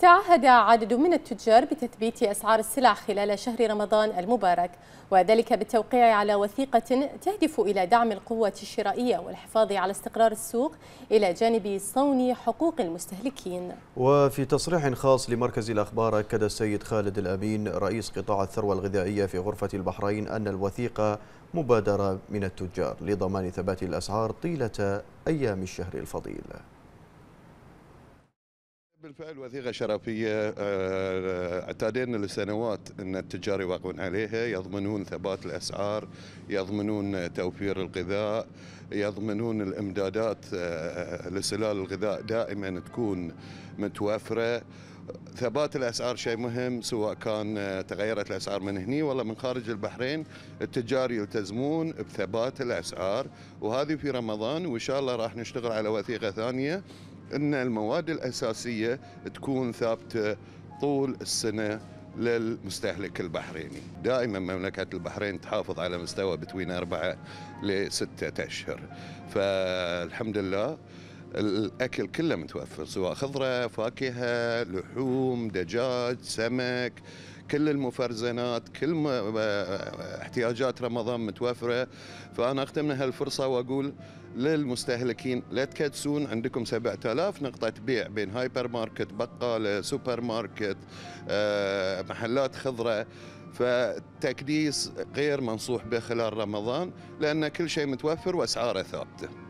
تعهد عدد من التجار بتثبيت أسعار السلع خلال شهر رمضان المبارك وذلك بالتوقيع على وثيقة تهدف إلى دعم القوة الشرائية والحفاظ على استقرار السوق إلى جانب صون حقوق المستهلكين وفي تصريح خاص لمركز الأخبار أكد السيد خالد الأمين رئيس قطاع الثروة الغذائية في غرفة البحرين أن الوثيقة مبادرة من التجار لضمان ثبات الأسعار طيلة أيام الشهر الفضيل بالفعل وثيقة شرفية آه، اعتادينا لسنوات أن التجار يوافقون عليها يضمنون ثبات الأسعار يضمنون توفير الغذاء يضمنون الإمدادات آه، لسلال الغذاء دائما تكون متوفرة ثبات الاسعار شيء مهم سواء كان آه، تغيرت الاسعار من هني ولا من خارج البحرين التجار يلتزمون بثبات الاسعار وهذه في رمضان وان شاء الله راح نشتغل على وثيقه ثانيه ان المواد الاساسيه تكون ثابته طول السنه للمستهلك البحريني دائما مملكة البحرين تحافظ على مستوى بين أربعة لستة أشهر فالحمد لله الاكل كله متوفر سواء خضره فاكهه لحوم دجاج سمك كل المفرزنات كل آه، احتياجات رمضان متوفره فانا اختم هالفرصه واقول للمستهلكين لا تكدسون عندكم 7000 نقطة بيع بين هايبر ماركت بقالة سوبر ماركت آه، محلات خضرة فالتكديس غير منصوح به خلال رمضان لأن كل شيء متوفر وأسعاره ثابتة